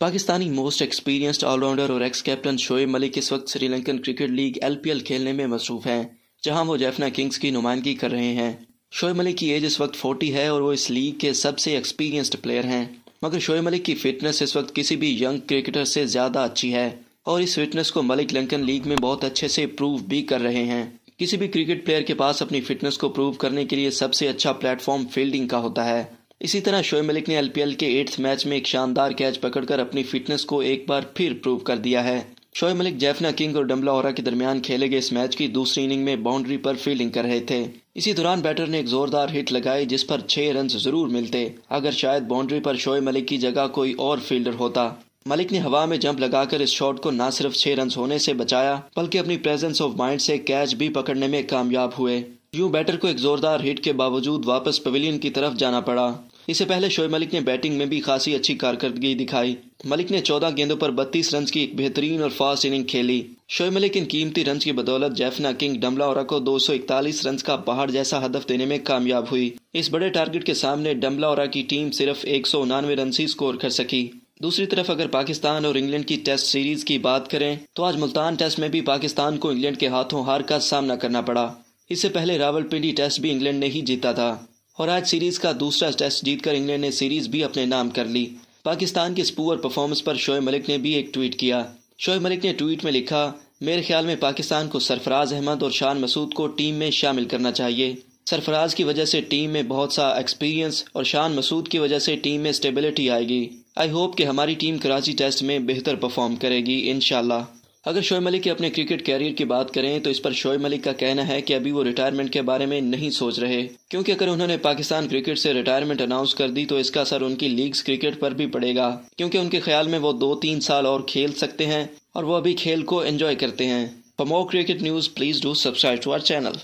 Pakistani most experienced allrounder और ex captain Shoaib Malik इस वक्त श्रीलंकन क्रिकेट लीग एलपीएल खेलने में मसरूफ हैं जहां वो जैफना किंग्स की नुमाइंदगी कर रहे हैं शोएब मलिक की एज इस वक्त फोर्टी है और वो इस लीग के सबसे एक्सपीरियंस्ड प्लेयर हैं मगर शोएब मलिक की फिटनेस इस वक्त किसी भी यंग क्रिकेटर से ज़्यादा अच्छी है और इस फिटनेस को मलिक लंकन लीग में बहुत अच्छे से प्रूव भी कर रहे हैं किसी भी क्रिकेट प्लेयर के पास अपनी फिटनेस को प्रूव करने के लिए सबसे अच्छा प्लेटफॉर्म फील्डिंग का होता है इसी तरह शोएब मलिक ने एलपीएल के एट्थ मैच में एक शानदार कैच पकड़कर अपनी फिटनेस को एक बार फिर प्रूव कर दिया है शोएब मलिक जैफना किंग और डम्बला होरा के दरमियान खेले गए इस मैच की दूसरी इनिंग में बाउंड्री पर फील्डिंग कर रहे थे इसी दौरान बैटर ने एक जोरदार हिट लगाई जिस पर छह रन जरूर मिलते अगर शायद बाउंड्री पर शोएब मलिक की जगह कोई और फील्डर होता मलिक ने हवा में जंप लगाकर इस शॉट को न सिर्फ छह रन होने से बचाया बल्कि अपनी प्रेजेंस ऑफ माइंड से कैच भी पकड़ने में कामयाब हुए यूं बैटर को एक जोरदार हिट के बावजूद वापस पवेलियन की तरफ जाना पड़ा इससे पहले शोएब मलिक ने बैटिंग में भी खासी अच्छी कारकर्दगी दिखाई मलिक ने 14 गेंदों पर 32 रन की एक बेहतरीन और फास्ट इनिंग खेली शोएब मलिक इन कीमती रन की बदौलत जेफना किंग और को 241 रन का पहाड़ जैसा हदफ देने में कामयाब हुई इस बड़े टारगेट के सामने और की टीम सिर्फ एक रन ही स्कोर कर सकी दूसरी तरफ अगर पाकिस्तान और इंग्लैंड की टेस्ट सीरीज की बात करें तो आज मुल्तान टेस्ट में भी पाकिस्तान को इंग्लैंड के हाथों हार का सामना करना पड़ा इससे पहले रावलपिंडी टेस्ट भी इंग्लैंड ने ही जीता था और आज सीरीज का दूसरा टेस्ट जीतकर इंग्लैंड ने सीरीज भी अपने नाम कर ली पाकिस्तान की इस परफॉर्मेंस पर शोएब मलिक ने भी एक ट्वीट किया शोएब मलिक ने ट्वीट में लिखा मेरे ख्याल में पाकिस्तान को सरफराज अहमद और शान मसूद को टीम में शामिल करना चाहिए सरफराज की वजह से टीम में बहुत सा एक्सपीरियंस और शान मसूद की वजह से टीम में स्टेबिलिटी आएगी आई होप कि हमारी टीम कराची टेस्ट में बेहतर परफॉर्म करेगी इनशाला अगर शोएब मलिक के अपने क्रिकेट कैरियर की बात करें तो इस पर शोएब मलिक का कहना है कि अभी वो रिटायरमेंट के बारे में नहीं सोच रहे क्योंकि अगर उन्होंने पाकिस्तान क्रिकेट से रिटायरमेंट अनाउंस कर दी तो इसका असर उनकी लीग्स क्रिकेट पर भी पड़ेगा क्योंकि उनके ख्याल में वो दो तीन साल और खेल सकते हैं और वो अभी खेल को एंजॉय करते हैं for more cricket news please do subscribe to our channel